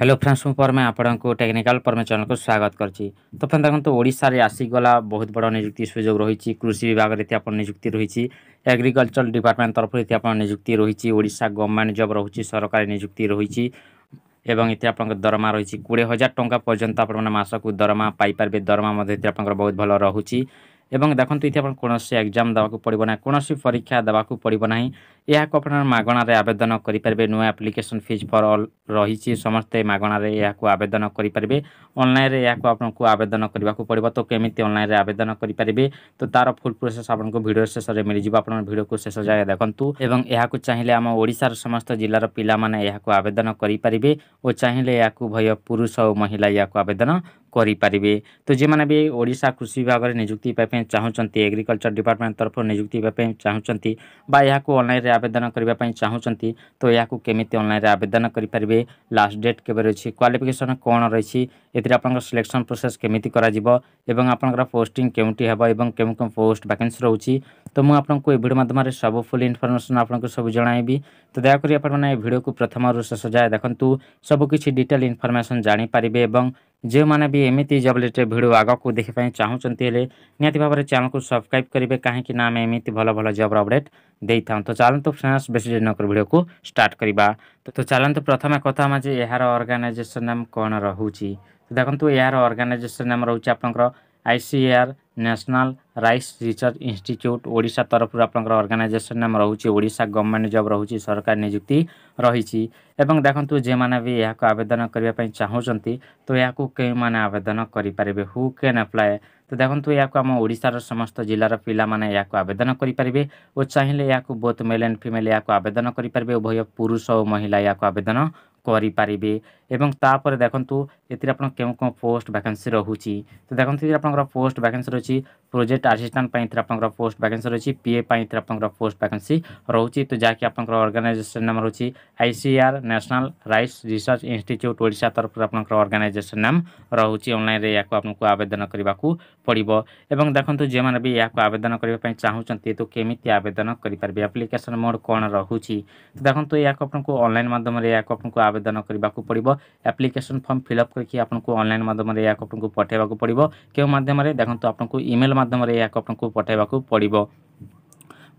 hello friends मु परमे आपंक technical परमे channel को स्वागत करती तो फ्रेंड देखो ओडार आसीगला बहुत बड़ा निजुक्ति सुजोग रही कृषि विभाग में आप निजुक्ति रही एग्रिकलचर डिपार्टमेंट तरफ ये निजुक्ति रही ओडा गवर्नमेंट जब रही सरकारी निजुक्ति रही एवं ये आप दरमा रही कोड़े हजार टाँचा पर्यटन आपसक दरमा पाइपर दरमा आप बहुत भल रही देखते দেখুন এটি कौन কোণী এক্সাম দেওয়া পড়ব না কোণী পরীক্ষা ଏହାକୁ ଆପଣ ମାଗଣାରେ ଆବେଦନ କରିପାରିବେ ନୂଆ ଆପ୍ଲିକେସନ୍ ଫିଜ୍ ଫର୍ ଅଲ୍ ରହିଛି ସମସ୍ତେ ମାଗଣାରେ ଏହାକୁ ଆବେଦନ କରିପାରିବେ ଅନଲାଇନ୍ରେ ଏହାକୁ ଆପଣଙ୍କୁ ଆବେଦନ କରିବାକୁ ପଡ଼ିବ ତ କେମିତି ଅନଲାଇନ୍ରେ ଆବେଦନ କରିପାରିବେ ତ ତା'ର ଫୁଲ୍ ପ୍ରୋସେସ୍ ଆପଣଙ୍କୁ ଭିଡ଼ିଓ ଶେଷରେ ମିଳିଯିବ ଆପଣ ଭିଡ଼ିଓକୁ ଶେଷ ଯାଏ ଦେଖନ୍ତୁ ଏବଂ ଏହାକୁ ଚାହିଁଲେ ଆମ ଓଡ଼ିଶାର ସମସ୍ତ ଜିଲ୍ଲାର ପିଲାମାନେ ଏହାକୁ ଆବେଦନ କରିପାରିବେ ଓ ଚାହିଁଲେ ଏହାକୁ ଭୟ ପୁରୁଷ ଓ ମହିଳା ଏହାକୁ ଆବେଦନ କରିପାରିବେ ତ ଯେଉଁମାନେ ବି ଓଡ଼ିଶା କୃଷି ବିଭାଗରେ ନିଯୁକ୍ତି ପାଇବା ପାଇଁ ଚାହୁଁଛନ୍ତି ଏଗ୍ରିକଲଚର୍ ଡିପାର୍ଟମେଣ୍ଟ ତରଫରୁ ନିଯୁକ୍ତି ପାଇବା ପାଇଁ ଚାହୁଁଛନ୍ତି ବା ଏହାକୁ ଅନଲାଇନ୍ରେ আবেদন করা চাহুমান তো এখন কমিটি অনলাইন আবেদন করে পারে লাস্ট ডেট কেবে রয়েছে কোয়ালিফিকেসন কম রয়েছে এতে আপনার সিলেকশন প্রোসেস কমিটি করা এবং আপনার পোস্টিং কেউটি হব এবং কেউ কেউ পোস্ট ভ্যাকেন্সি রয়েছে তো মু আপনার এই ভিডিও মাধ্যমে সব ফুল ইনফরমেসন আপনার সব জনাইবি তো দয়াকরি আপনার এই ভিডিওকে প্রথম শেষ যায় দেখুন সবুকিছি ডিটেল ইনফরমেসন জাঁপারে এবং ଯେଉଁମାନେ ବି ଏମିତି ଜବ୍ ରିଲେଟେଡ଼୍ ଭିଡ଼ିଓ ଆଗକୁ ଦେଖିବା ପାଇଁ ଚାହୁଁଛନ୍ତି ହେଲେ ନିହାତି ଭାବରେ ଚ୍ୟାନେଲକୁ ସବସ୍କ୍ରାଇବ୍ କରିବେ କାହିଁକି ନା ଆମେ ଏମିତି ଭଲ ଭଲ ଜବ୍ର ଅପଡ଼େଟ୍ ଦେଇଥାଉ ତ ଚାଲନ୍ତୁ ଫ୍ରେଣ୍ଡସ୍ ବେଶୀ ଡେରି ନକରି ଭିଡ଼ିଓକୁ ଷ୍ଟାର୍ଟ କରିବା ତ ଚାଲନ୍ତୁ ପ୍ରଥମେ କଥା ହେମା ଯେ ଏହାର ଅର୍ଗାନାଇଜେସନ୍ ନାମ କ'ଣ ରହୁଛି ଦେଖନ୍ତୁ ଏହାର ଅର୍ଗାନାଇଜେସନ୍ ନାମ ରହୁଛି ଆପଣଙ୍କର ICAR national rice research institute Odisha ତରଫରୁ ଆପଣଙ୍କର ଅର୍ଗାନାଇଜେସନ୍ ନାମ ରହୁଛି ଓଡ଼ିଶା ଗଭର୍ଣ୍ଣମେଣ୍ଟ ଜବ୍ ରହୁଛି ସରକାର ନିଯୁକ୍ତି ରହିଛି ଏବଂ ଦେଖନ୍ତୁ ଯେମାନେ ବି ଏହାକୁ ଆବେଦନ କରିବା ପାଇଁ ଚାହୁଁଛନ୍ତି ତ ଏହାକୁ କେଉଁମାନେ ଆବେଦନ କରିପାରିବେ ହୁ କ୍ୟାନ୍ ଆପ୍ଲାଏ ତ ଦେଖନ୍ତୁ ଏହାକୁ ଆମ ଓଡ଼ିଶାର ସମସ୍ତ ଜିଲ୍ଲାର ପିଲାମାନେ ଏହାକୁ ଆବେଦନ କରିପାରିବେ ଓ ଚାହିଁଲେ ଏହାକୁ ବୋଥ୍ ମେଲ୍ ଆଣ୍ଡ ଫିମେଲ୍ ଏହାକୁ ଆବେଦନ କରିପାରିବେ ଉଭୟ ପୁରୁଷ ଓ ମହିଳା ଏହାକୁ ଆବେଦନ କରିପାରିବେ ଏବଂ ତାପରେ ଦେଖନ୍ତୁ ଏଥିରେ ଆପଣ କେଉଁ କେଉଁ ପୋଷ୍ଟ ଭ୍ୟାକେନ୍ସି ରହୁଛି ତ ଦେଖନ୍ତୁ ଏଥିରେ ଆପଣଙ୍କର ପୋଷ୍ଟ ଭ୍ୟାକେନ୍ସି ରହୁଛି प्रोजेक्ट आसीस्टाट आपर पोस्ट भैकेन्सी रही पीए आपर पोस्ट भैकेन्सी रोचे तो जहाँकि आप अर्गानाइजेसन नाम रोचे ICAR national rice research institute ओडा तरफ आप अर्गानाइजेसन नाम रही अनलाइन या आपको आवेदन करने पड़ो देखो तो जो मैंने भी यहाँ आवेदन करने चाहूँगी तो केमी आवेदन करें आप्लिकेसन मोड कौन रही तो देखो तो या आपको अनलाइन मध्यम या आपको आवेदन करने को पड़ो आप्लिकेसन फर्म फिलअप करके आपको अनलाइन मध्यम या आपको पठाइबा पड़ो क्यों मध्यम देखो तो आपको इमेल ମାଧ୍ୟମରେ ଏହାକୁ ଆପଣଙ୍କୁ ପଠାଇବାକୁ ପଡ଼ିବ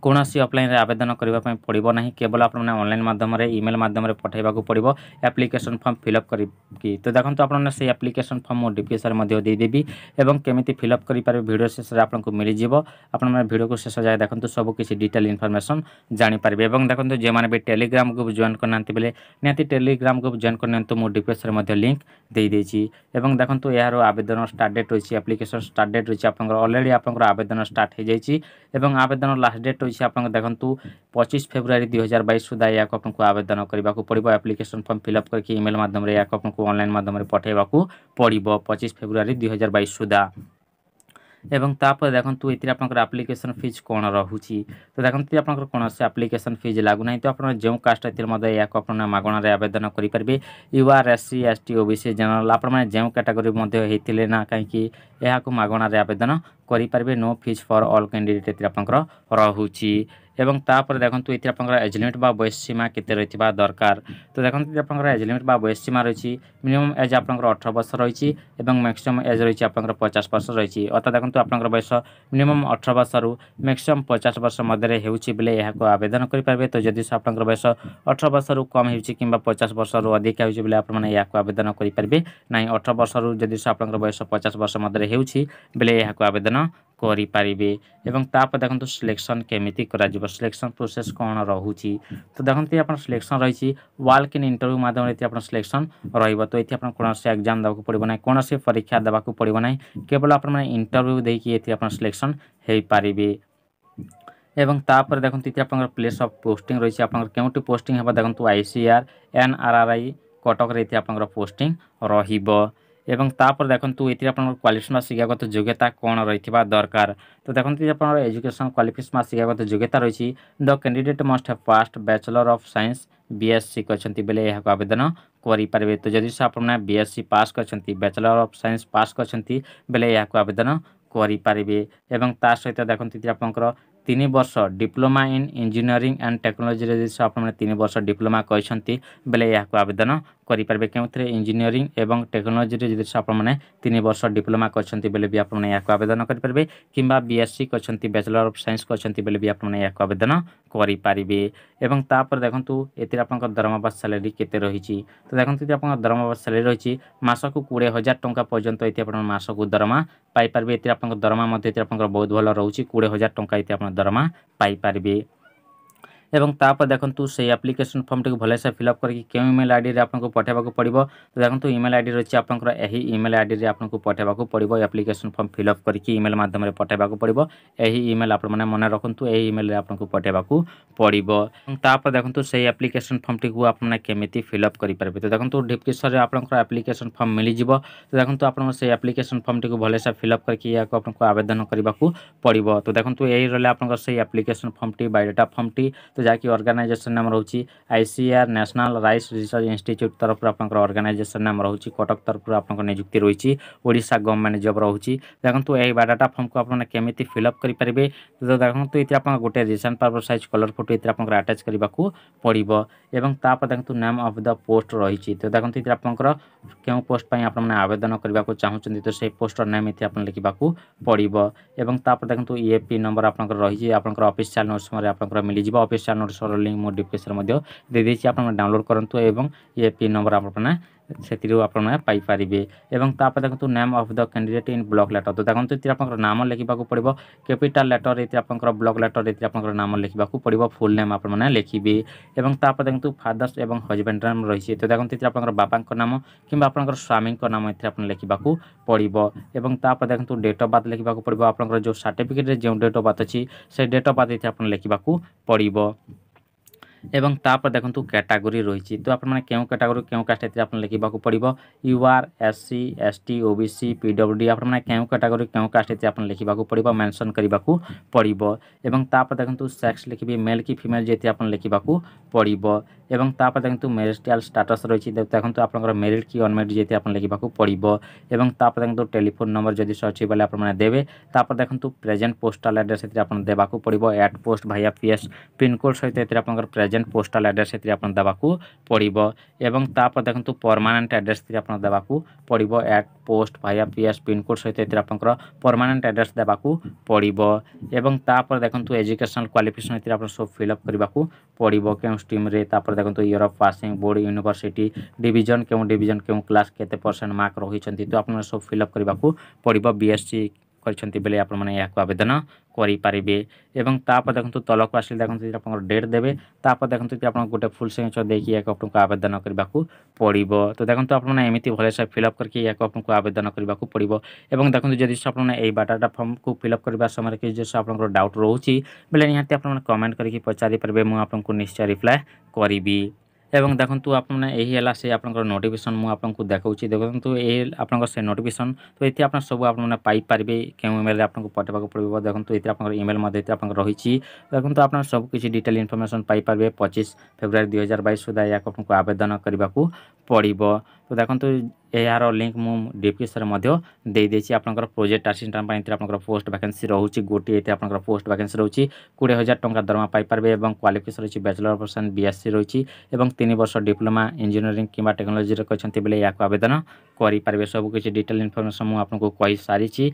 କୌଣସି ଅଫଲାଇନ୍ରେ ଆବେଦନ କରିବା ପାଇଁ ପଡ଼ିବ ନାହିଁ କେବଳ ଆପଣମାନେ ଅନଲାଇନ୍ ମାଧ୍ୟମରେ ଇମେଲ୍ ମାଧ୍ୟମରେ ପଠାଇବାକୁ ପଡ଼ିବ ଆପ୍ଲିକେସନ୍ ଫର୍ମ ଫିଲ୍ଅପ୍ କରିକି ତ ଦେଖନ୍ତୁ ଆପଣମାନେ ସେଇ ଆପ୍ଲିକେସନ୍ ଫର୍ମ ମୁଁ ଡିପିଏସ୍ରେ ମଧ୍ୟ ଦେଇଦେବି ଏବଂ କେମିତି ଫିଲ୍ଅପ୍ କରିପାରିବେ ଭିଡ଼ିଓ ଶେଷରେ ଆପଣଙ୍କୁ ମିଳିଯିବ ଆପଣମାନେ ଭିଡ଼ିଓକୁ ଶେଷ ଯାଏ ଦେଖନ୍ତୁ ସବୁ କିଛି ଡିଟେଲ୍ ଇନଫର୍ମେସନ୍ ଜାଣିପାରିବେ ଏବଂ ଦେଖନ୍ତୁ ଯେଉଁମାନେ ବି ଟେଲିଗ୍ରାମ ଗ୍ରୁପ୍ ଜଏନ୍ କରିନାହାନ୍ତି ବୋଲେ ନିହାତି ଟେଲିଗ୍ରାମ ଗ୍ରୁପ୍ ଜଏନ୍ କରିନିଅନ୍ତୁ ମୁଁ ଡିପିଏସ୍ରେ ମଧ୍ୟ ଲିଙ୍କ୍ ଦେଇଦେଇଛି ଏବଂ ଦେଖନ୍ତୁ ଏହାର ଆବେଦନ ଷ୍ଟାର୍ଟ ଡେଟ୍ ରହିଛି ଆପ୍ଲିକେସନ୍ ଷ୍ଟାର୍ଟ ଡେଟ୍ ରହିଛି ଆପଣଙ୍କର ଅଲରେଡ଼ି ଆପଣଙ୍କର ଆବେଦନ ଷ୍ଟାର୍ଟ ହୋଇଯାଇଛି ଏବଂ ଆବେଦନ ଲାଷ୍ଟ ଡେଟ୍ ᱡᱮ আপোনক দেখন্তু 25 फेब्रुवारी 2022 সুদা ইয়াক আপোনক আবেদন কৰিবাকু পৰিব অ্যাপ্লিকেশন ফৰ্ম ফিল আপ কৰি ইমেইল মাধ্যমৰে ইয়াক আপোনক অনলাইন মাধ্যমৰে পঠাইবাকু পৰিব 25 फेब्रुवारी 2022 সুদা এবং তারপরে দেখুন তুই এটি আপনার অ্যাপ্লিকেশন ফি কোন রহুচি তো দেখুন তুই আপনার কোন অ্যাপ্লিকেশন ফি লাগু নাই তো আপনি যেউ কাস্টের তিল মধ্যে ইয়াক আপনি মাগনারে আবেদন করি পারবি ইউআরএসসি এসটি ওবিসি জেনারেল আপনি মানে যেউ ক্যাটাগরি মধ্যে হেইtile না কাইকি ইয়া কো মাগনারে আবেদন করি পারবি no fees for all candidate এটি আপনার রহুচি ଏବଂ ତାପରେ ଦେଖନ୍ତୁ ଏଥିରେ ଆପଣଙ୍କର ଏଜ୍ ଲିମିଟ୍ ବା ବୟସ ସୀମା କେତେ ରହିଥିବା ଦରକାର ତ ଦେଖନ୍ତୁ ଏଥିରେ ଆପଣଙ୍କର ଏଜ୍ ଲିମିଟ୍ ବା ବୟସ ସୀମା ରହିଛି ମିନିମମ୍ ଏଜ୍ ଆପଣଙ୍କର ଅଠର ବର୍ଷ ରହିଛି ଏବଂ ମ୍ୟାକ୍ସିମମ୍ ଏଜ୍ ରହିଛି ଆପଣଙ୍କର ପଚାଶ ବର୍ଷ ରହିଛି ଅର୍ଥାৎ ଦେଖନ୍ତୁ ଆପଣଙ୍କର ବୟସ ମିନିମମ୍ ଅଠର ବର୍ଷରୁ ମ୍ୟାକ୍ସିମମ୍ ପଚାଶ ବର୍ଷ ମଧ୍ୟରେ ହେଉଛି ବୋଲେ ଏହାକୁ ଆବେଦନ କରିପାରିବେ ତ ଯଦି ଆପଣଙ୍କର ବୟସ ଅଠର ବର୍ଷରୁ କମ୍ ହେଉଛି କିମ୍ବା ପଚାଶ ବର୍ଷରୁ ଅଧିକା ହେଉଛି ବୋଲେ ଆପଣମାନେ ଏହାକୁ ଆବେଦନ କରିପାରିବେ ନାହିଁ ଅଠର ବର୍ଷରୁ ଯଦି ଆପଣଙ୍କର ବୟସ ପଚାଶ ବର୍ଷ ମଧ୍ୟରେ ହେଉଛି ବୋଲେ ଏହାକୁ ଆବେଦନ କରିପାରିବେ ଏବଂ ତାପରେ ଦେଖନ୍ତୁ ସିଲେକ୍ସନ୍ କେମିତି କରାଯିବ ସିଲେକ୍ସନ୍ ପ୍ରୋସେସ୍ କ'ଣ ରହୁଛି ତ ଦେଖନ୍ତୁ ଆପଣ ସିଲେକ୍ସନ୍ ରହିଛି ୱାଲ୍କ ଇନ୍ ଇଣ୍ଟରଭ୍ୟୁ ମାଧ୍ୟମରେ ଏଠି ଆପଣ ସିଲେକ୍ସନ୍ ରହିବ ତ ଏଠି ଆପଣ କୌଣସି ଏକ୍ଜାମ୍ ଦେବାକୁ ପଡ଼ିବ ନାହିଁ କୌଣସି ପରୀକ୍ଷା ଦେବାକୁ ପଡ଼ିବ ନାହିଁ କେବଳ ଆପଣମାନେ ଇଣ୍ଟରଭ୍ୟୁ ଦେଇକି ଏଠି ଆପଣ ସିଲେକ୍ସନ୍ ହୋଇପାରିବେ এবং তাপরে দেখুন এটি আপনার প্লেস অফ পোস্টিং রয়েছে আপনার কেউটি পোস্টিং হব দেখুন আইসিআর এনআরআরআই কটকরে এটি আপনার পোস্টিং রহব এবং তাপরে দেখন্তু এটির আপনার কোয়ালিফিকেশন শিক্ষাগত যোগ্যতা কোণ রয়েছে দরকার তো দেখন্তু আপনার এজুকেশন কোয়ালিফিকেশন শিক্ষাগত যোগ্যতা রয়েছে the candidate must have passed bachelor of science BSc করছেন বেলে এখন আবেদন କରିପାରିବେ ତ ଯଦି ସେ ଆପଣ ବିଏସ୍ସି ପାସ୍ କରିଛନ୍ତି ବ୍ୟାଚଲର୍ ଅଫ୍ ସାଇନ୍ସ ପାସ୍ କରିଛନ୍ତି ବେଲେ ଏହାକୁ ଆବେଦନ କରିପାରିବେ ଏବଂ ତା ସହିତ ଦେଖନ୍ତୁ ଏଥିରେ ଆପଣଙ୍କର ତିନି ବର୍ଷ ଡିପ୍ଲୋମା ଇନ୍ ଇଞ୍ଜିନିୟରିଂ ଆଣ୍ଡ ଟେକ୍ନୋଲୋଜିରେ ଯଦି ଆପଣମାନେ ତିନି ବର୍ଷ ଡିପ୍ଲୋମା କରିଛନ୍ତି ବେଲେ ଏହାକୁ ଆବେଦନ କରିପାରିବେ କେଉଁଥିରେ ଇଞ୍ଜିନିୟରିଂ ଏବଂ ଟେକ୍ନୋଲୋଜିରେ ଯଦି ଆପଣମାନେ ତିନି ବର୍ଷ ଡିପ୍ଲୋମା କରିଛନ୍ତି ବେଲେ ବି ଆପଣମାନେ ଏହାକୁ ଆବେଦନ କରିପାରିବେ କିମ୍ବା ବିଏସ୍ସି କରିଛନ୍ତି ବ୍ୟାଚଲର ଅଫ୍ ସାଇନ୍ସ କରିଛନ୍ତି ବେଲେ ବି ଆପଣମାନେ ଏହାକୁ ଆବେଦନ କରିପାରିବେ ଏବଂ ତାପରେ ଦେଖନ୍ତୁ ଏଥିରେ ଆପଣଙ୍କ ଦରମାବାସ ସାଲାରୀ କେତେ ରହିଛି ତ ଦେଖନ୍ତୁ ଏଥିରେ ଆପଣଙ୍କ ଦରମାବାସ ସାଲାରୀ ରହିଛି ମାସକୁ କୋଡ଼ିଏ ହଜାର ଟଙ୍କା ପର୍ଯ୍ୟନ୍ତ ଏଠି ଆପଣ ମାସକୁ ଦରମା ପାଇପାରିବେ ଏଥିରେ ଆପଣଙ୍କ ଦରମା ମଧ୍ୟ ଏଥିରେ ଆପଣଙ୍କର ବହୁତ ଭଲ ରହୁଛି କୋଡ଼ିଏ ହଜାର ଟଙ୍କା ଏଠି ଆପଣ ଦରମା ପାଇପାରିବେ এবং তাপরে দেখুন সেই আপ্লিকেসন ফর্মটি ভালসে ফিল আপ করি কেউ ইমেল আইডি আপনার পঠাইবাকে পড়ব তো দেখুন ইমেল আইডি রয়েছে আপনার এই ইমেল আইডি আপনার পঠাইবাকে পড়ব আপ্লিকেসন ফর্ম ফিল আপ করি ইমেল মাধ্যমে পঠাইবাকে পড়ব এই ইমেল আপনার মনে রাখতু এই ইমেল আপনার পঠাইবাকে পড়ব তাপরে দেখুন সেই আপ্লিকেসন ফর্মটি আপনার কেমিটি ফিল আপ করে পারবে তো দেখুন ডিপকিসরে আপনার আপ্লিকেসন ফর্ম মিলিযোগ তো দেখুন আপনার সেই আপ্লিকেসন ফর্মটি ভালসে ফিল আপ করি আপনার আবেদন করা পড়ব তো দেখুন এই রে আপনার সেই আপ্লিকেসন ফর্মটি বায়োডেটা ফর্মটি तो जहाँकि अर्गानाइजेसन नाम रोचे ICAR national rice research institute तरफ आप अर्गानाइजेसन नाम रोचे कटक तरफ आप निजुक्ति रही ओडा गवर्नमेंट जब रोचे देखो यही बायोडाटा फर्म को आप केमी फिलअप करेंगे तो देखो ये आप गोटे रिसेंट पर्वर सैज कलर फोटो ये आप आटाच करने को पड़ो ଏବଂ ତାପରେ ଦେଖନ୍ତୁ ନେମ୍ ଅଫ୍ ଦ ପୋଷ୍ଟ ରହିଛି ତ ଦେଖନ୍ତୁ ଏଥିରେ ଆପଣଙ୍କର କେଉଁ ପୋଷ୍ଟ ପାଇଁ ଆପଣମାନେ ଆବେଦନ କରିବାକୁ ଚାହୁଁଛନ୍ତି ତ ସେହି ପୋଷ୍ଟର ନେମ୍ ଏଥିରେ ଆପଣ ଲେଖିବାକୁ ପଡ଼ିବ ଏବଂ ତାପରେ ଦେଖନ୍ତୁ ଇଏ ପି ନମ୍ବର ଆପଣଙ୍କର ରହିଛି ଆପଣଙ୍କର ଅଫିସିଆଲ୍ ନୋଟ୍ ସମୟରେ ଆପଣଙ୍କର ମିଳିଯିବ ଅଫିସିଆଲ୍ ନୋଟ୍ସର ଲିଙ୍କ୍ ମୁଁ ଡିସ୍କ୍ରିପ୍ସନ୍ରେ ମଧ୍ୟ ଦେଇଦେଇଛି ଆପଣମାନେ ଡାଉନଲୋଡ଼୍ କରନ୍ତୁ ଏବଂ ଇଏ ପି ନମ୍ବର ଆପଣମାନେ ସେଥିରୁ ଆପଣମାନେ ପାଇପାରିବେ ଏବଂ ତା'ପରେ ଦେଖନ୍ତୁ name of the candidate in block letter ତ ଦେଖନ୍ତୁ ଏଥିରେ ଆପଣଙ୍କର ନାମ ଲେଖିବାକୁ ପଡ଼ିବ କ୍ୟାପିଟାଲ୍ ଲେଟର୍ ଏଥିରେ ଆପଣଙ୍କର ବ୍ଲକ୍ ଲେଟର୍ ଏଥିରେ ଆପଣଙ୍କର ନାମ ଲେଖିବାକୁ ପଡ଼ିବ ଫୁଲ୍ ନେମ୍ ଆପଣମାନେ ଲେଖିବେ ଏବଂ ତା'ପରେ ଦେଖନ୍ତୁ ଫାଦର୍ସ ଏବଂ ହଜବେଣ୍ଡ ନେମ୍ ରହିଛି ତ ଦେଖନ୍ତୁ ଏଥିରେ ଆପଣଙ୍କର ବାପାଙ୍କ ନାମ କିମ୍ବା ଆପଣଙ୍କର ସ୍ୱାମୀଙ୍କ ନାମ ଏଥିରେ ଆପଣ ଲେଖିବାକୁ ପଡ଼ିବ ଏବଂ ତା'ପରେ ଦେଖନ୍ତୁ ଡେଟ୍ ଅଫ୍ ବାର୍ଥ ଲେଖିବାକୁ ପଡ଼ିବ ଆପଣଙ୍କର ଯେଉଁ ସାର୍ଟିଫିକେଟ୍ରେ ଯେଉଁ ଡେଟ୍ ଅଫ୍ ବାର୍ଥ ଅଛି ସେ ଡେଟ୍ ଅଫ୍ ବାର୍ଥ ଏଥିରେ ଆପଣ ଲେଖିବାକୁ ପଡ଼ିବ এবং তা পর দেখন্ত ক্যাটাগরি রইছি তো আপন মানে কেও ক্যাটাগরি কেও কাস্ট হতি আপন লিখিবা কো পড়িব UR SC ST OBC PWD আপন মানে কেও ক্যাটাগরি কেও কাস্ট হতি আপন লিখিবা কো পড়িব মেনশন করিবা কো পড়িব এবং তা পর দেখন্ত সেক্স লিখিবে মেল কি ফিমেল জেতি আপন লিখিবা কো পড়িব এবং তা পর দেখন্ত ম্যারেজ স্ট্যাটাস রইছি দে তাকন্ত আপন ম্যারিড কি আনম্যারিড জেতি আপন লিখিবা কো পড়িব এবং তা পর দেখন্ত টেলিফোন নাম্বার যদি সচি বলে আপন মানে দেবে তা পর দেখন্ত প্রেজেন্ট পোস্টাল অ্যাড্রেস হতি আপন দেবা কো পড়িব at post via PS pin code হতি আপন प्रेजेन्ट पोस्टाल आड्रेस ए देवाकू पड़ो एवं परमानेंट आड्रेस देवाकू पड़ो at post via PS pin code सहित ए परमानेंट आड्रेस देवाक पड़ो देखते एजुकेशनल क्वाफिकेसन ए सब फिलअप करने पड़ो क्यों स्ट्रीम देखते यूरोप year passing board university division क्यों डिजन क्लास केते मार्क रही तो आप सब फिलअप करने पड़ो बीएससी କରିଛନ୍ତି ବେଲେ ଆପଣମାନେ ଏହାକୁ ଆବେଦନ କରିପାରିବେ ଏବଂ ତାପରେ ଦେଖନ୍ତୁ ତଳକୁ ଆସିଲେ ଦେଖନ୍ତୁ ଯଦି ଆପଣଙ୍କର ଡେଟ୍ ଦେବେ ତାପରେ ଦେଖନ୍ତୁ ଯଦି ଆପଣ ଗୋଟେ ଫୁଲ୍ ସିଗ୍ନେଚର୍ ଦେଇକି ଏହାକୁ ଆପଣଙ୍କୁ ଆବେଦନ କରିବାକୁ ପଡ଼ିବ ତ ଦେଖନ୍ତୁ ଆପଣମାନେ ଏମିତି ଭଲସେ ଫିଲ୍ଅପ୍ କରିକି ଏହାକୁ ଆପଣଙ୍କୁ ଆବେଦନ କରିବାକୁ ପଡ଼ିବ ଏବଂ ଦେଖନ୍ତୁ ଯଦି ଆପଣମାନେ ଏଇ ବାଟାଟା ଫର୍ମକୁ ଫିଲ୍ଅପ୍ କରିବା ସମୟରେ କିଛି ଆପଣଙ୍କର ଡାଉଟ୍ ରହୁଛି ବେଲେ ନିହାତି ଆପଣମାନେ କମେଣ୍ଟ କରିକି ପଚାରି ପାରିବେ ମୁଁ ଆପଣଙ୍କୁ ନିଶ୍ଚୟ ରିପ୍ଲାଏ କରିବି ଏବଂ ଦେଖନ୍ତୁ ଆପଣମାନେ ଏହି ହେଲା ସେ ଆପଣଙ୍କର ନୋଟିଫିକେସନ୍ ମୁଁ ଆପଣଙ୍କୁ ଦେଖାଉଛି ଦେଖନ୍ତୁ ଏହି ଆପଣଙ୍କର ସେ ନୋଟିଫିକେସନ୍ ତ ଏଥିରେ ଆପଣ ସବୁ ଆପଣମାନେ ପାଇପାରିବେ କେଉଁ ଇମେଲ୍ରେ ଆପଣଙ୍କୁ ପଠାଇବାକୁ ପଡ଼ିବ ଦେଖନ୍ତୁ ଏଥିରେ ଆପଣଙ୍କର ଇମେଲ୍ ମଧ୍ୟ ଏଥିରେ ଆପଣଙ୍କର ରହିଛି ଦେଖନ୍ତୁ ଆପଣ ସବୁ କିଛି ଡିଟେଲ୍ ଇନଫର୍ମେସନ୍ ପାଇପାରିବେ ପଚିଶ ଫେବୃଆରୀ ଦୁଇହଜାର ବାଇଶ ସୁଦ୍ଧା ଏହାକୁ ଆପଣଙ୍କୁ ଆବେଦନ କରିବାକୁ ପଡ଼ିବ ତ ଦେଖନ୍ତୁ ଏହାର ଲିଙ୍କ୍ ମୁଁ ଡିସ୍କ୍ରିପ୍ସନ୍ରେ ମଧ୍ୟ ଦେଇଦେଇଛି ଆପଣଙ୍କର ପ୍ରୋଜେକ୍ଟ ଆସିଷ୍ଟାଣ୍ଟ ପାଇଁ ଏଥିରେ ଆପଣଙ୍କର ପୋଷ୍ଟ ଭ୍ୟାକେନ୍ସି ରହୁଛି ଗୋଟିଏ ଏଥିରେ ଆପଣଙ୍କର ପୋଷ୍ଟ ଭ୍ୟାକେନ୍ସି ରହୁଛି କୋଡ଼ିଏ ହଜାର ଟଙ୍କା ଦରମା ପାଇପାରିବେ ଏବଂ କ୍ୱାଲିଫିକେସନ୍ ରହିଛି ବ୍ୟାଚଲର୍ ଅଫ୍ ସାଇନ୍ସ ବିଏସ୍ସି ରହିଛି ଏବଂ ତିନି ବର୍ଷ ଡିପ୍ଲୋମା ଇଞ୍ଜିନିୟରିଂ କିମ୍ବା ଟେକ୍ନୋଲୋଜିରେ କରିଛନ୍ତି ବେଲେ ଏହାକୁ ଆବେଦନ କରିପାରିବେ ସବୁକିଛି ଡିଟେଲ୍ ଇନଫର୍ମେସନ୍ ମୁଁ ଆପଣଙ୍କୁ କହିସାରିଛି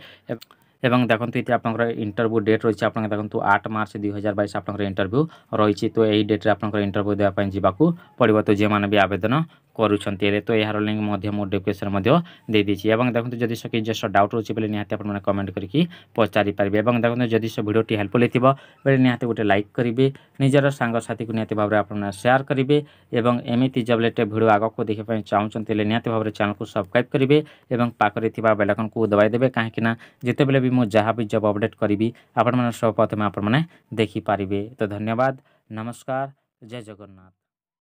ଏବଂ ଦେଖନ୍ତୁ এবং ଆପଣଙ୍କର ଇଣ୍ଟରଭ୍ୟୁ ଡେଟ୍ ରହିଛି ଆପଣ ଦେଖନ୍ତୁ ଆଠ ମାର୍ଚ୍ଚ ଦୁଇ ହଜାର ବାଇଶ ଆପଣଙ୍କର বাইশ ରହିଛି ତ ଏହି ଡେଟ୍ରେ ଆପଣଙ୍କର ডেট্রে ଦେବା ପାଇଁ ଯିବାକୁ ପଡ଼ିବ ତ ଯେଉଁମାନେ ବି ଆବେଦନ କରୁଛନ୍ତି ହେଲେ ତ ଏହାର ଲିଙ୍କ୍ ମଧ୍ୟ ମୁଁ ଡେସ୍କ୍ରିପସନ୍ ମଧ୍ୟ ଦେଇଦେଇଛି ଏବଂ ଦେଖନ୍ତୁ ଯଦି ସବ କିଛି ଜଷ୍ଟ ଡାଉଟ୍ ରହୁଛି ବୋଲେ ନିହାତି ଆପଣମାନେ କମେଣ୍ଟ କରିକି ପଚାରିପାରିବେ ଏବଂ ଦେଖନ୍ତୁ ଯଦି ସେ ଭିଡ଼ିଓଟି ହେଲ୍ପଫୁଲ୍ ଥିବ ବୋଲେ ନିହାତି ଗୋଟେ ଲାଇକ୍ କରିବେ ନିଜର ସାଙ୍ଗସାଥିକୁ ନିହାତି ଭାବରେ ଆପଣମାନେ ସେୟାର କରିବେ ଏବଂ ଏମିତି ଜବ୍ ରିଲେଟେଡ୍ ଭିଡ଼ିଓ ଆଗକୁ ଦେଖିବା ପାଇଁ ଚାହୁଁଛନ୍ତି ହେଲେ ନିହାତି ଭାବରେ ଚ୍ୟାନେଲ୍କୁ ସବସ୍କ୍ରାଇବ୍ କରିବେ ଏବଂ ପାଖରେ ଥିବା ବେଲାଇକନ୍କୁ ଦବାଇ ଦେବେ କାହିଁକି ନା ଯେତେବେଳେ ବି ମୁଁ ଯାହା ବି ଜବ୍ ଅପଡ଼େଟ୍ କରିବି ଆପଣମାନେ ସର୍ବପ୍ରଥମେ ଆପଣମାନେ ଦେଖିପାରିବେ ତ ଧନ୍ୟବାଦ ନମସ୍କାର ଜୟ ଜଗନ୍ନାଥ